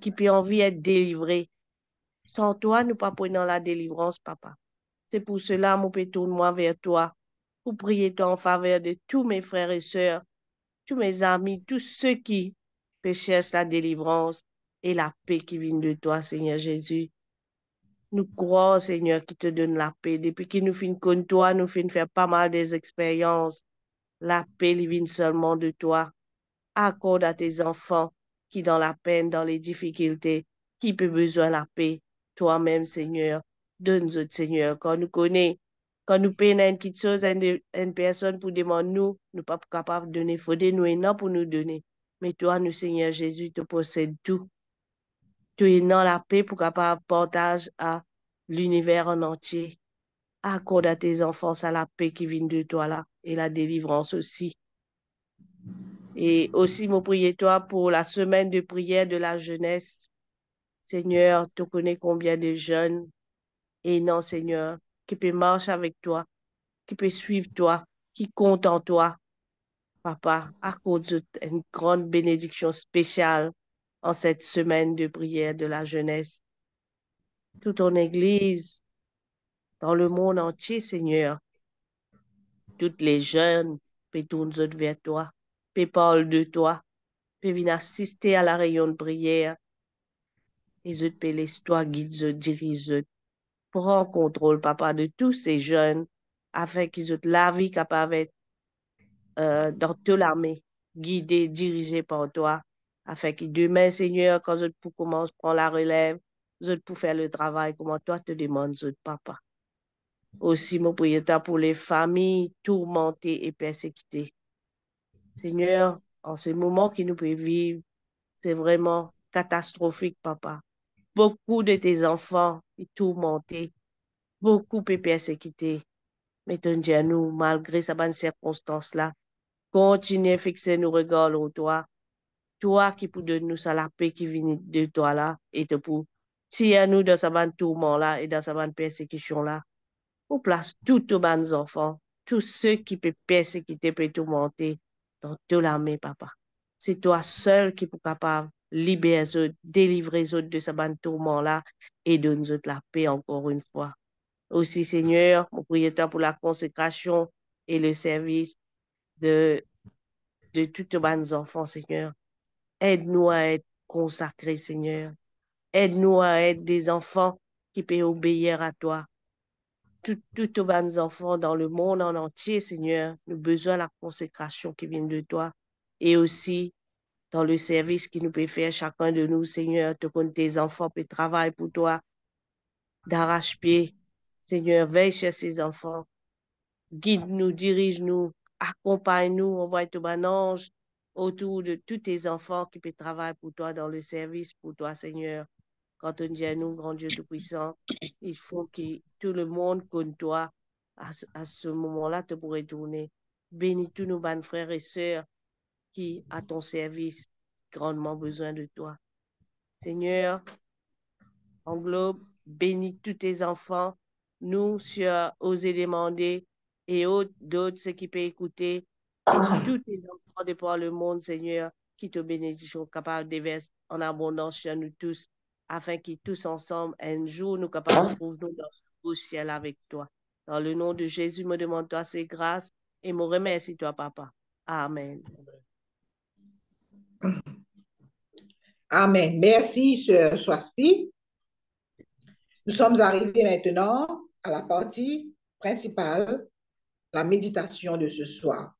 qui peut envie être délivré. Sans toi, nous pas prenons la délivrance, papa. C'est pour cela, mon tourne moi vers toi, pour prier toi en faveur de tous mes frères et sœurs, tous mes amis, tous ceux qui cherchent la délivrance et la paix qui vient de toi, Seigneur Jésus. Nous croyons, Seigneur, qui te donne la paix. Depuis qu'il nous finit comme toi, nous finit faire pas mal des expériences. La paix vient seulement de toi. Accorde à tes enfants dans la peine, dans les difficultés, qui peut besoin de la paix. Toi-même, Seigneur, donne-nous, Seigneur, quand nous connaissons, quand nous peinons une petite chose une, personne pour demander nous, nous ne pas capables de donner, faut des nous pour nous donner. Mais toi, nous, Seigneur Jésus, tu possèdes tout. Tu es dans la paix pour capable partage à l'univers en entier. Accorde à tes enfants ça, la paix qui vient de toi là et la délivrance aussi. Et aussi, mon prier-toi pour la semaine de prière de la jeunesse. Seigneur, tu connais combien de jeunes et non, Seigneur, qui peut marcher avec toi, qui peut suivre toi, qui compte en toi. Papa, accorde une grande bénédiction spéciale en cette semaine de prière de la jeunesse. Toute ton Église, dans le monde entier, Seigneur, toutes les jeunes, pétons vers toi puis parle de toi, puis viens assister à la réunion de prière. Et je te laisse toi guide, dirige, prends contrôle, papa, de tous ces jeunes, afin qu'ils aient la vie capable euh, d'être dans toute l'armée, guidée, dirigée par toi, afin que demain, Seigneur, quand je pour commence, prendre la relève, je pour faire le travail, comme toi te demandes, je papa. Aussi, mon prière pour les familles tourmentées et persécutées. Seigneur, en ce moment qui nous peut vivre, c'est vraiment catastrophique, papa. Beaucoup de tes enfants sont tourmentés, beaucoup sont persécutés. Mais ton Dieu, nous, malgré ces bonne circonstance-là, continue à fixer nos regards au toi. Toi qui peux donner nous la paix qui vient de toi là et te pour. Tiens-nous dans sa bonne tourment-là et dans sa bonne persécution-là. Ou place tous tes bons enfants, tous ceux qui peuvent persécuter, peuvent tourmenter dans de papa. C'est toi seul qui es capable de libérer les autres, délivrer les autres de ce ban tourment-là et de nous la paix encore une fois. Aussi, Seigneur, mon toi pour la consécration et le service de, de toutes nos enfants, Seigneur. Aide-nous à être consacrés, Seigneur. Aide-nous à être des enfants qui peuvent obéir à toi tous tes enfants dans le monde en entier, Seigneur. Nous besoin de la consécration qui vient de toi et aussi dans le service qui nous peut faire chacun de nous, Seigneur. Te tes enfants, peut travailler pour toi d'arrache-pied. Seigneur, veille sur ces enfants. Guide-nous, dirige-nous, accompagne-nous, envoie ton ange autour de tous tes enfants qui peuvent travailler pour toi dans le service pour toi, Seigneur quand on dit à nous, grand Dieu Tout-Puissant, il faut que tout le monde comme toi à ce, moment-là te pourrait tourner. Bénis tous nos bonnes frères et sœurs qui, à ton service, grandement besoin de toi. Seigneur, englobe, bénis tous tes enfants, nous sur Oser demander et d'autres, ceux qui peuvent écouter, tous tes enfants de par le monde, Seigneur, qui te bénissent, capables de en abondance sur nous tous afin que tous ensemble, un jour, nous capables de hein? nous dans ciel avec toi. Dans le nom de Jésus, me demande-toi ces grâces et me remercie-toi, Papa. Amen. Amen. Merci, Sœur Swasti. Nous sommes arrivés maintenant à la partie principale, la méditation de ce soir.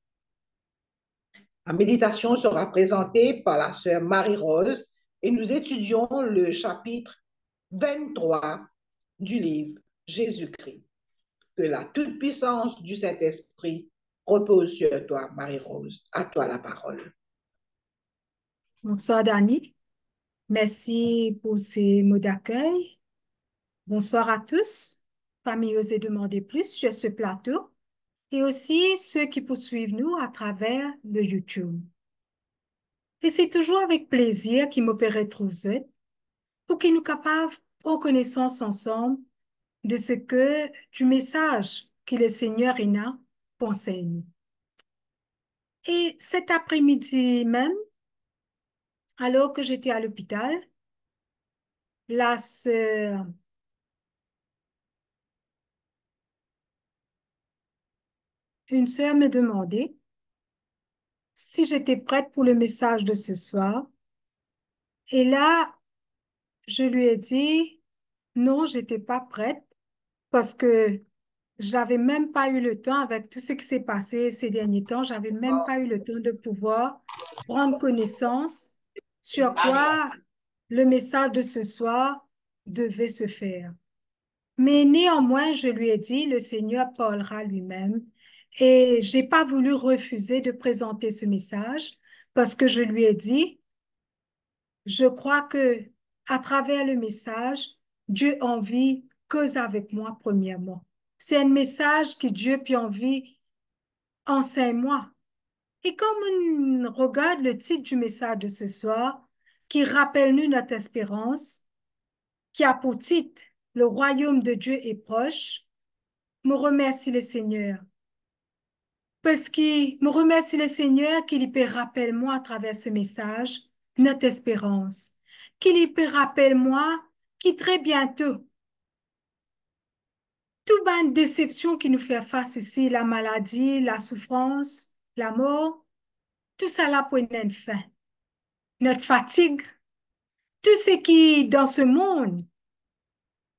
La méditation sera présentée par la sœur Marie-Rose et nous étudions le chapitre 23 du livre Jésus-Christ. Que la toute-puissance du Saint-Esprit repose sur toi, Marie-Rose. À toi la parole. Bonsoir, Dani. Merci pour ces mots d'accueil. Bonsoir à tous, famille et demander plus sur ce plateau et aussi ceux qui poursuivent nous à travers le YouTube. Et c'est toujours avec plaisir qu'il m'opérait êtes pour qu'il nous capable en connaissances ensemble de ce que du message que le Seigneur Ina enseigne. Et cet après-midi même, alors que j'étais à l'hôpital, la sœur une sœur me demandait si j'étais prête pour le message de ce soir. Et là, je lui ai dit, non, j'étais pas prête parce que j'avais même pas eu le temps avec tout ce qui s'est passé ces derniers temps, j'avais même pas eu le temps de pouvoir prendre connaissance sur quoi le message de ce soir devait se faire. Mais néanmoins, je lui ai dit, le Seigneur parlera lui-même et j'ai pas voulu refuser de présenter ce message parce que je lui ai dit, je crois que à travers le message, Dieu envie cause avec moi premièrement. C'est un message que Dieu puis envie enseigne-moi. Et comme on regarde le titre du message de ce soir, qui rappelle-nous notre espérance, qui a pour titre Le royaume de Dieu est proche, me remercie le Seigneur parce qu'il me remercie le Seigneur qu'il peut rappelle moi à travers ce message notre espérance, qu'il peut rappelle moi qui très bientôt toute déception qui nous fait face ici, la maladie, la souffrance, la mort, tout ça là pour une fin. Notre fatigue, tout ce qui dans ce monde,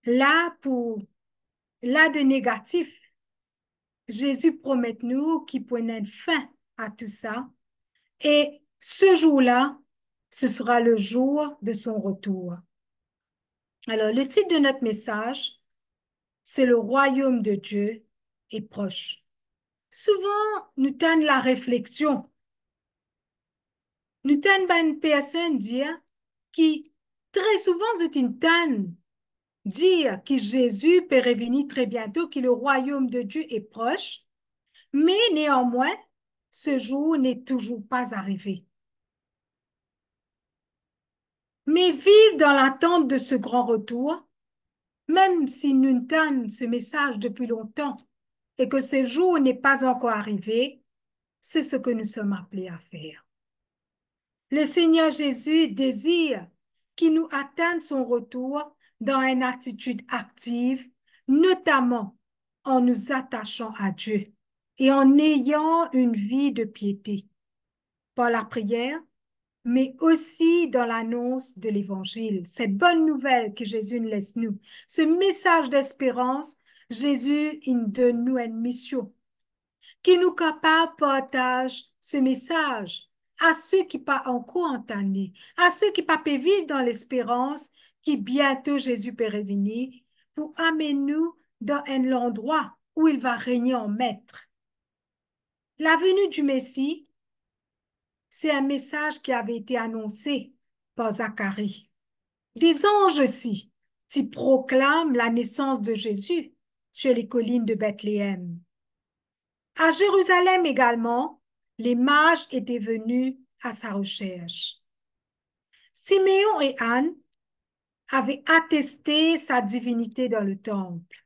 là pour, là de négatif, Jésus promet-nous qu'il une fin à tout ça. Et ce jour-là, ce sera le jour de son retour. Alors, le titre de notre message, c'est Le royaume de Dieu est proche. Souvent, nous tenons la réflexion. Nous tenons une personne dire qui très souvent c'est une tane dire que Jésus peut revenir très bientôt, que le royaume de Dieu est proche, mais néanmoins, ce jour n'est toujours pas arrivé. Mais vivre dans l'attente de ce grand retour, même si nous entendons ce message depuis longtemps et que ce jour n'est pas encore arrivé, c'est ce que nous sommes appelés à faire. Le Seigneur Jésus désire qu'il nous atteigne son retour dans une attitude active, notamment en nous attachant à Dieu et en ayant une vie de piété, par la prière, mais aussi dans l'annonce de l'Évangile, cette bonne nouvelle que Jésus nous laisse nous, ce message d'espérance, Jésus, il donne nous une mission, qui nous capable partage ce message à ceux qui pas encore entendu, à ceux qui pas vivre dans l'espérance qui bientôt Jésus peut revenir pour amener nous dans un endroit où il va régner en maître. La venue du Messie, c'est un message qui avait été annoncé par Zacharie. Des anges aussi, qui proclament la naissance de Jésus sur les collines de Bethléem. À Jérusalem également, les mages étaient venus à sa recherche. Simeon et Anne avait attesté sa divinité dans le temple.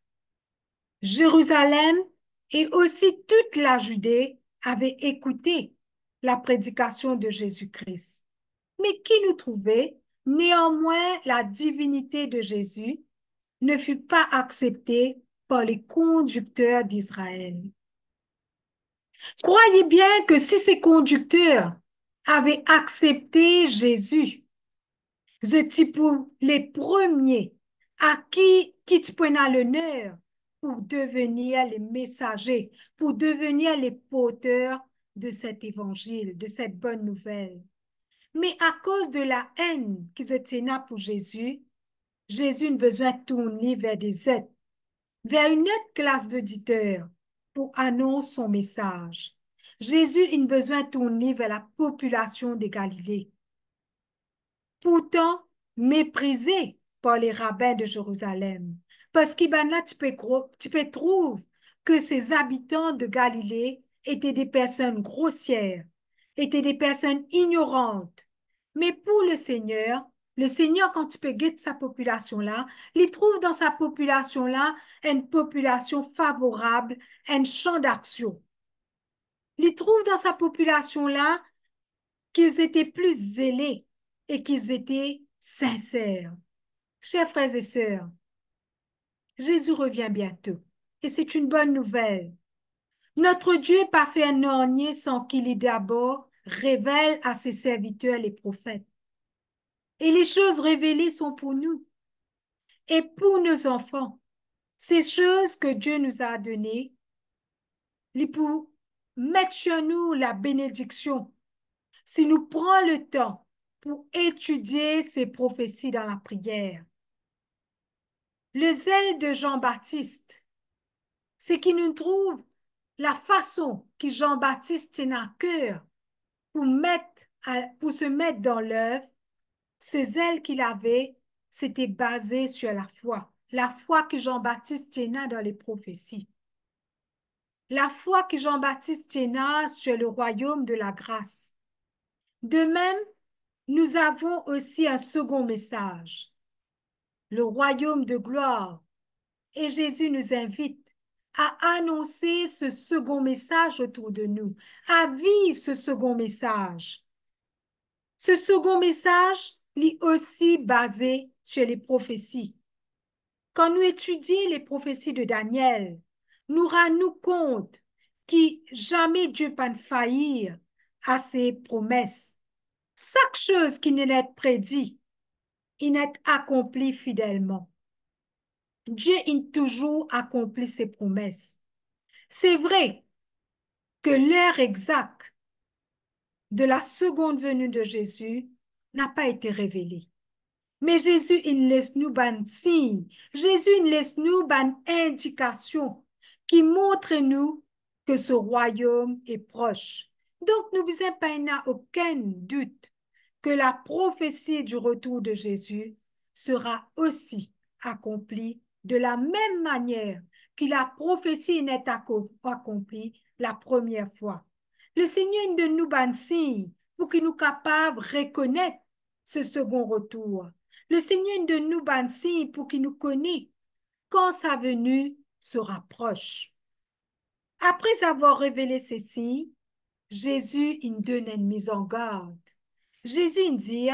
Jérusalem et aussi toute la Judée avaient écouté la prédication de Jésus-Christ. Mais qui nous trouvait Néanmoins, la divinité de Jésus ne fut pas acceptée par les conducteurs d'Israël. Croyez bien que si ces conducteurs avaient accepté Jésus, suis pour les premiers à qui, qui tu l'honneur pour devenir les messagers, pour devenir les porteurs de cet évangile, de cette bonne nouvelle. Mais à cause de la haine qui se tenait pour Jésus, Jésus a besoin de tourner vers des autres, vers une autre classe d'auditeurs pour annoncer son message. Jésus a besoin de tourner vers la population des Galilées pourtant méprisé par les rabbins de Jérusalem. Parce qu'Ibana, tu peux, tu peux trouver que ces habitants de Galilée étaient des personnes grossières, étaient des personnes ignorantes. Mais pour le Seigneur, le Seigneur, quand il peut guider sa population-là, il trouve dans sa population-là une population favorable, un champ d'action. Il trouve dans sa population-là qu'ils étaient plus zélés et qu'ils étaient sincères. Chers frères et sœurs, Jésus revient bientôt et c'est une bonne nouvelle. Notre Dieu pas fait un ornier sans qu'il y d'abord révèle à ses serviteurs les prophètes. Et les choses révélées sont pour nous et pour nos enfants. Ces choses que Dieu nous a données, les pour mettre sur nous la bénédiction si nous prenons le temps pour étudier ces prophéties dans la prière. Le zèle de Jean-Baptiste, c'est qu'il nous trouve la façon que Jean-Baptiste tient à cœur pour, mettre pour se mettre dans l'œuvre. Ce zèle qu'il avait, c'était basé sur la foi, la foi que Jean-Baptiste tient dans les prophéties. La foi que Jean-Baptiste tient sur le royaume de la grâce. De même, nous avons aussi un second message, le royaume de gloire. Et Jésus nous invite à annoncer ce second message autour de nous, à vivre ce second message. Ce second message est aussi basé sur les prophéties. Quand nous étudions les prophéties de Daniel, nous rendons compte que jamais Dieu ne faillir à ses promesses chaque chose qui n'est est prédit, il est accompli fidèlement. Dieu il toujours accompli ses promesses. C'est vrai que l'heure exacte de la seconde venue de Jésus n'a pas été révélée. Mais Jésus, il laisse nous ban signe. Jésus, il laisse nous ban indication qui montre nous que ce royaume est proche. Donc, nous pas, ben, aucun doute que la prophétie du retour de Jésus sera aussi accomplie de la même manière que la prophétie n'est accomplie la première fois. Le Seigneur de nous un signe pour qu'il nous capable de reconnaître ce second retour. Le Seigneur de nous un pour qu'il nous connaisse quand sa venue se rapproche. Après avoir révélé ceci, Jésus il donne une mise en garde. Jésus il dit,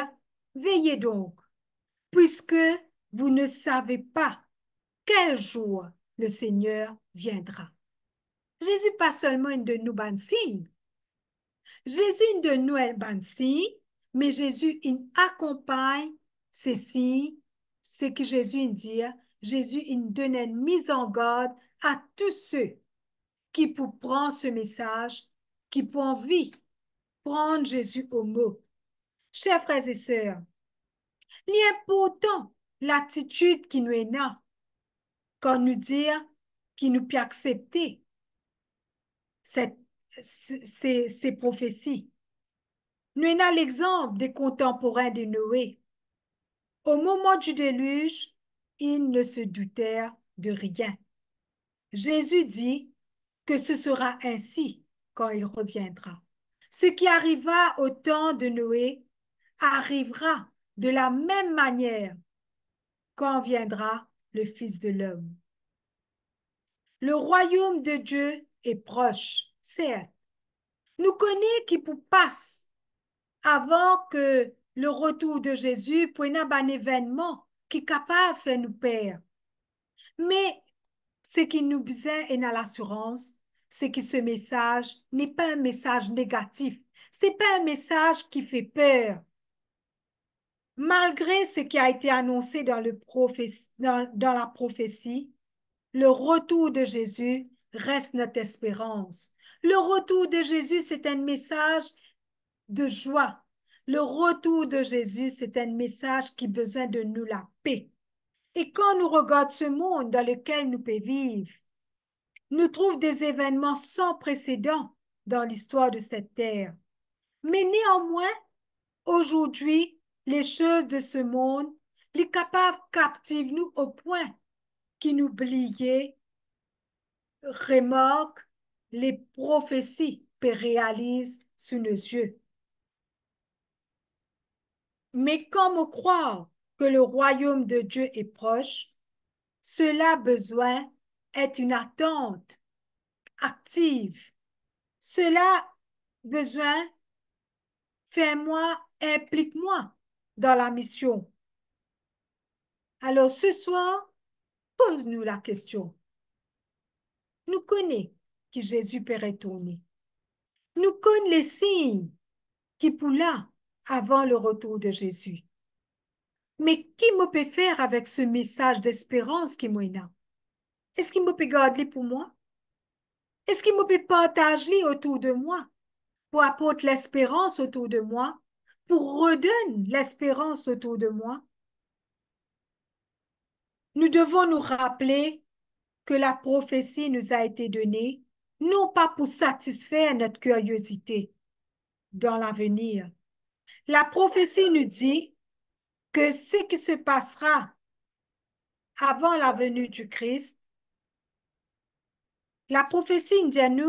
veillez donc, puisque vous ne savez pas quel jour le Seigneur viendra. Jésus pas seulement une de nous signe. Jésus une de nous est signe, mais Jésus il accompagne ceci, ce que Jésus dit. Jésus il donne une mise en garde à tous ceux qui pour prendre ce message qui envie vie, prendre Jésus au mot. Chers frères et sœurs, l'important, l'attitude qui nous est là, quand nous dire, qu'il nous peut accepter cette, ces, prophéties. Nous avons l'exemple des contemporains de Noé. Au moment du déluge, ils ne se doutèrent de rien. Jésus dit que ce sera ainsi quand il reviendra. Ce qui arriva au temps de Noé arrivera de la même manière quand viendra le Fils de l'homme. Le royaume de Dieu est proche, certes. Nous connaissons qui passe avant que le retour de Jésus prenne un événement qui est capable de nous perdre. Mais ce qui nous besoin est dans l'assurance c'est que ce message n'est pas un message négatif. C'est pas un message qui fait peur. Malgré ce qui a été annoncé dans, le dans, la prophétie, le retour de Jésus reste notre espérance. Le retour de Jésus, c'est un message de joie. Le retour de Jésus, c'est un message qui a besoin de nous la paix. Et quand nous regardons ce monde dans lequel nous pouvons vivre, nous trouve des événements sans précédent dans l'histoire de cette terre. Mais néanmoins, aujourd'hui, les choses de ce monde, les capables captivent nous au point qu'ils oubliaient, remorquent, les prophéties qu'ils réalisent sous nos yeux. Mais comme croire que le royaume de Dieu est proche, cela a besoin est une attente active. Cela besoin, fais-moi, implique-moi dans la mission. Alors ce soir, pose-nous la question. Nous connaît qui Jésus peut retourner. Nous connaît les signes qui poula avant le retour de Jésus. Mais qui me peut faire avec ce message d'espérance qui m'a est-ce qu'il me peut garder pour moi? Est-ce qu'il me peut partager autour de moi pour apporter l'espérance autour de moi, pour redonner l'espérance autour de moi? Nous devons nous rappeler que la prophétie nous a été donnée, non pas pour satisfaire notre curiosité dans l'avenir. La prophétie nous dit que ce qui se passera avant la venue du Christ la prophétie indienne,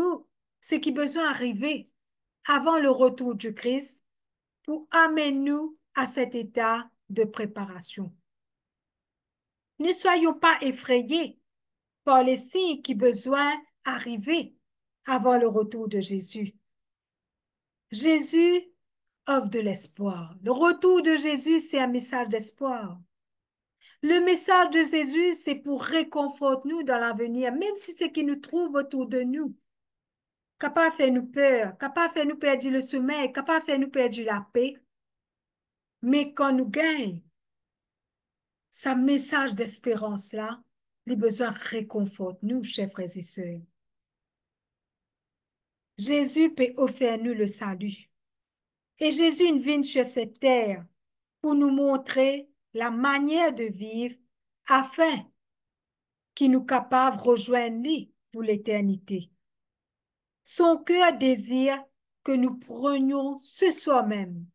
ce qui besoin arriver avant le retour du Christ pour amener nous à cet état de préparation. Ne soyons pas effrayés par les signes qui besoin arriver avant le retour de Jésus. Jésus offre de l'espoir. Le retour de Jésus, c'est un message d'espoir. Le message de Jésus, c'est pour réconforter nous dans l'avenir, même si ce qui nous trouve autour de nous, capable de faire nous peur, capable de faire nous perdre le sommeil, capable de faire nous perdre la paix. Mais quand nous gagnons, ce message d'espérance-là, les besoins réconfortent nous, chers frères et sœurs. Jésus peut offrir nous le salut. Et Jésus vient sur cette terre pour nous montrer la manière de vivre afin qu'il nous capable de rejoindre lui pour l'éternité. Son cœur désire que nous prenions ce soir même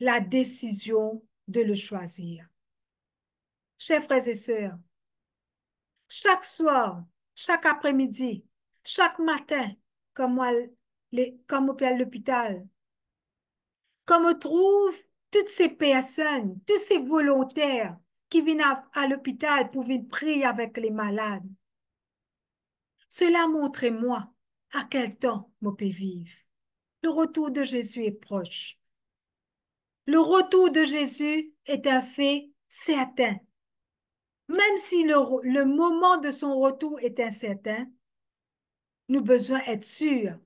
la décision de le choisir. Chers frères et sœurs, chaque soir, chaque après-midi, chaque matin, comme au les, comme l'hôpital, comme on trouve toutes ces personnes, tous ces volontaires qui viennent à, l'hôpital pour venir prier avec les malades. Cela montre-moi à quel temps mon vive. vivre. Le retour de Jésus est proche. Le retour de Jésus est un fait certain. Même si le, moment de son retour est incertain, nous besoin être sûrs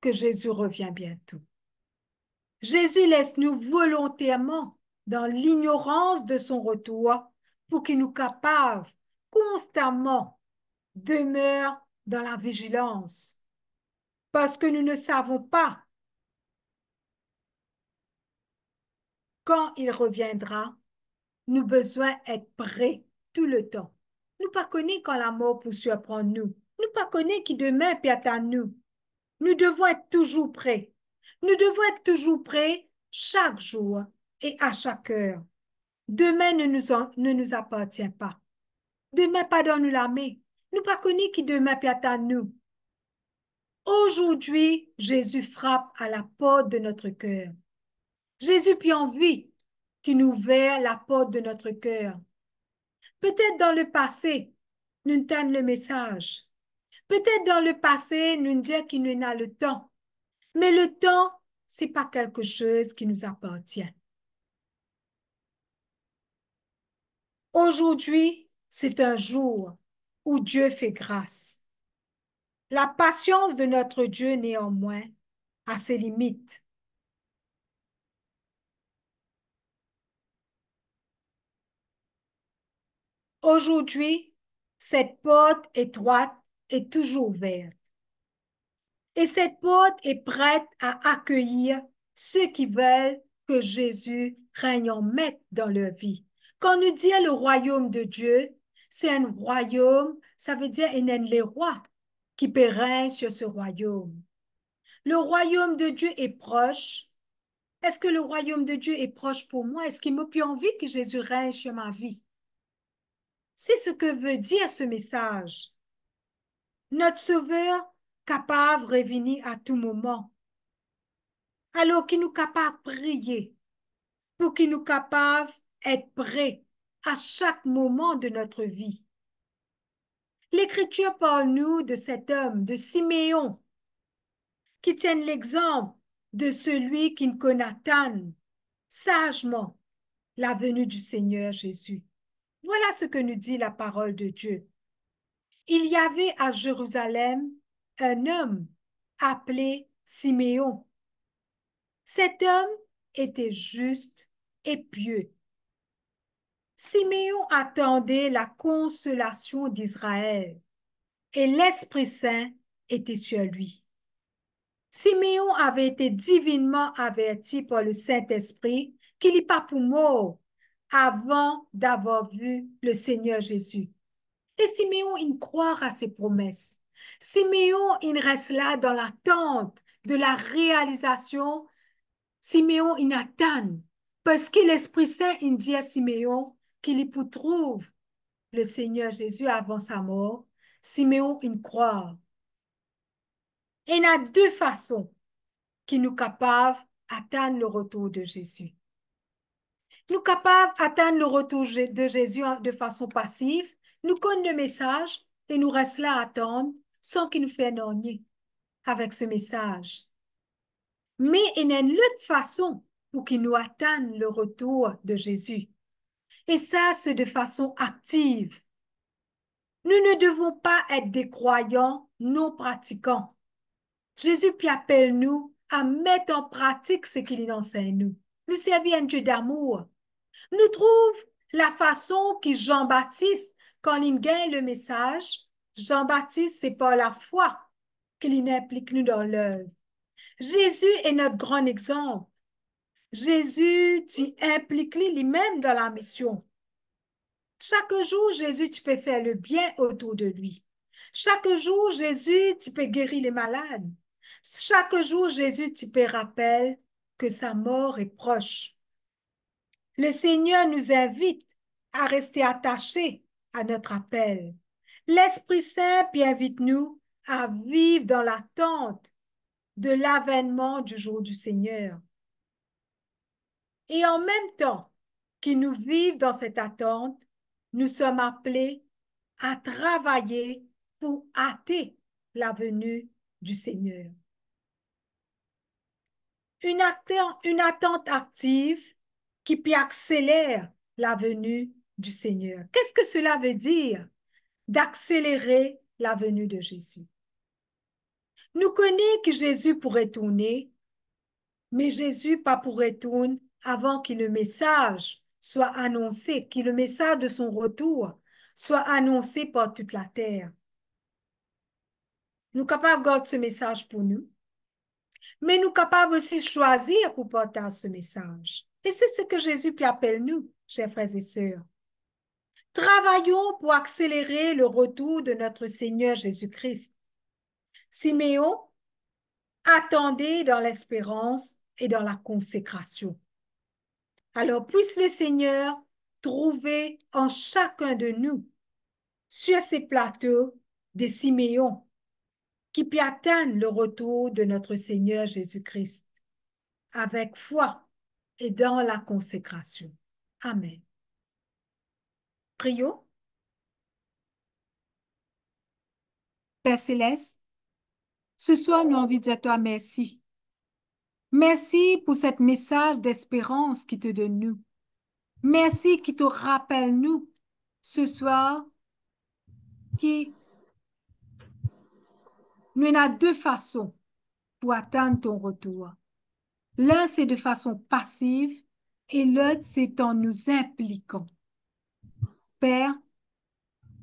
que Jésus revient bientôt. Jésus laisse-nous volontairement dans l'ignorance de son retour pour qu'il nous capave constamment, demeure dans la vigilance, parce que nous ne savons pas quand il reviendra. Nous besoin être prêts tout le temps. Nous pas quand la mort pour surprendre nous. Nous pas qui demain peut à nous. Nous devons être toujours prêts. Nous devons être toujours prêts chaque jour et à chaque heure. Demain ne nous, ne nous appartient pas. Demain, pardonne-nous Nous Nous pas qui demain peut à nous. Aujourd'hui, Jésus frappe à la porte de notre cœur. Jésus puis vie, qui nous ouvre la porte de notre cœur. Peut-être dans le passé, nous t'aimons le message. Peut-être dans le passé, nous disons qu'il n'a a le temps. Mais le temps, n'est pas quelque chose qui nous appartient. Aujourd'hui, c'est un jour où Dieu fait grâce. La patience de notre Dieu, néanmoins, a ses limites. Aujourd'hui, cette porte étroite est toujours ouverte. Et cette porte est prête à accueillir ceux qui veulent que Jésus règne en maître dans leur vie. Quand nous dit le royaume de Dieu, c'est un royaume, ça veut dire il y les rois qui peut sur ce royaume. Le royaume de Dieu est proche. Est-ce que le royaume de Dieu est proche pour moi? Est-ce qu'il me plus envie que Jésus règne sur ma vie? C'est ce que veut dire ce message. Notre Sauveur capable de revenir à tout moment. Alors qui nous capable de prier, pour qu'il nous capable d'être prêts à chaque moment de notre vie. L'Écriture parle nous de cet homme, de Siméon, qui tient l'exemple de celui qui ne connaît sagement la venue du Seigneur Jésus. Voilà ce que nous dit la parole de Dieu. Il y avait à Jérusalem un homme appelé Siméon. Cet homme était juste et pieux. Siméon attendait la consolation d'Israël et l'Esprit Saint était sur lui. Siméon avait été divinement averti par le Saint-Esprit qu'il n'est pas pour mort avant d'avoir vu le Seigneur Jésus. Et Siméon, il croit à ses promesses. Simeon, il reste là dans l'attente de la réalisation. Simeon, il attend parce que l'Esprit Saint, il dit à Siméon qu'il y trouve le Seigneur Jésus avant sa mort. Simeon, il croit. il y a deux façons qui nous capables d'atteindre le retour de Jésus. Nous capables d'atteindre le retour de Jésus de façon passive, nous connaissons le message et nous restons là à attendre sans qu'il nous fait nier avec ce message. Mais il y a une autre façon pour qu'il nous atteigne le retour de Jésus. Et ça, c'est de façon active. Nous ne devons pas être des croyants non pratiquants. Jésus puis appelle nous à mettre en pratique ce qu'il enseigne nous. Nous servir un Dieu d'amour. Nous trouve la façon que Jean-Baptiste, quand il gagne le message, Jean-Baptiste, c'est pas la foi qu'il implique nous dans l'œuvre. Jésus est notre grand exemple. Jésus, tu impliques lui-même dans la mission. Chaque jour, Jésus, tu peux faire le bien autour de lui. Chaque jour, Jésus, tu peux guérir les malades. Chaque jour, Jésus, tu peux rappeler que sa mort est proche. Le Seigneur nous invite à rester attachés à notre appel. L'Esprit Saint invite-nous à vivre dans l'attente de l'avènement du jour du Seigneur. Et en même temps qu'il nous vivent dans cette attente, nous sommes appelés à travailler pour hâter la venue du Seigneur. Une, attente, une attente active qui puis accélère la venue du Seigneur. Qu'est-ce que cela veut dire? d'accélérer la venue de Jésus. Nous connaissons que Jésus pourrait tourner, mais Jésus pas pourrait tourner avant que le message soit annoncé, que le message de son retour soit annoncé par toute la terre. Nous capables garder ce message pour nous, mais nous capables aussi choisir pour porter ce message. Et c'est ce que Jésus appelle nous, chers frères et sœurs. Travaillons pour accélérer le retour de notre Seigneur Jésus-Christ. Siméon attendez dans l'espérance et dans la consécration. Alors puisse le Seigneur trouver en chacun de nous, sur ces plateaux, des Siméons qui puissent atteindre le retour de notre Seigneur Jésus-Christ avec foi et dans la consécration. Amen. Prions. Père Céleste, ce soir, nous envie de toi merci. Merci pour cette message d'espérance qui te donne nous. Merci qui te rappelle nous ce soir qui nous a deux façons pour atteindre ton retour. L'un, c'est de façon passive et l'autre, c'est en nous impliquant. Père,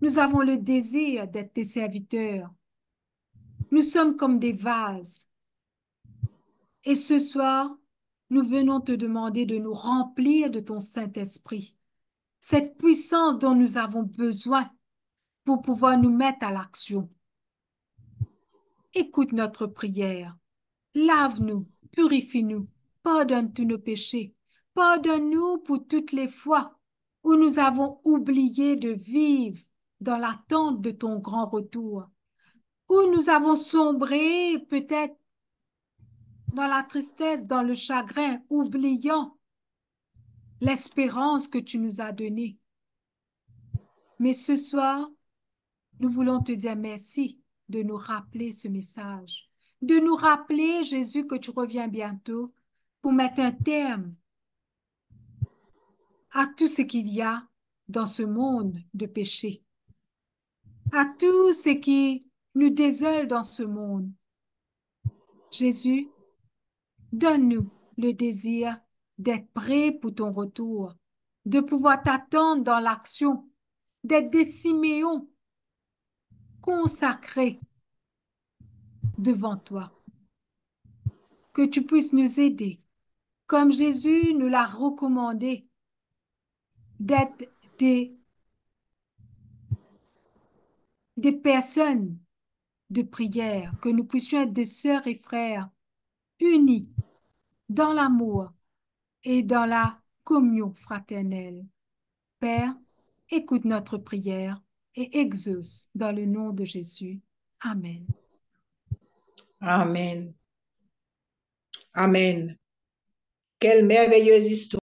nous avons le désir d'être tes serviteurs. Nous sommes comme des vases. Et ce soir, nous venons te demander de nous remplir de ton Saint-Esprit, cette puissance dont nous avons besoin pour pouvoir nous mettre à l'action. Écoute notre prière. Lave-nous, purifie-nous, pardonne tous nos péchés, pardonne-nous pour toutes les fois où nous avons oublié de vivre dans l'attente de ton grand retour, où nous avons sombré peut-être dans la tristesse, dans le chagrin, oubliant l'espérance que tu nous as donnée. Mais ce soir, nous voulons te dire merci de nous rappeler ce message, de nous rappeler, Jésus, que tu reviens bientôt pour mettre un terme à tout ce qu'il y a dans ce monde de péché, à tout ce qui nous désole dans ce monde. Jésus, donne-nous le désir d'être prêt pour ton retour, de pouvoir t'attendre dans l'action, d'être des Siméons consacrés devant toi. Que tu puisses nous aider, comme Jésus nous l'a recommandé, d'être des, personnes de prière, que nous puissions être des sœurs et frères unis dans l'amour et dans la communion fraternelle. Père, écoute notre prière et exauce dans le nom de Jésus. Amen. Amen. Amen. Quelle merveilleuse histoire.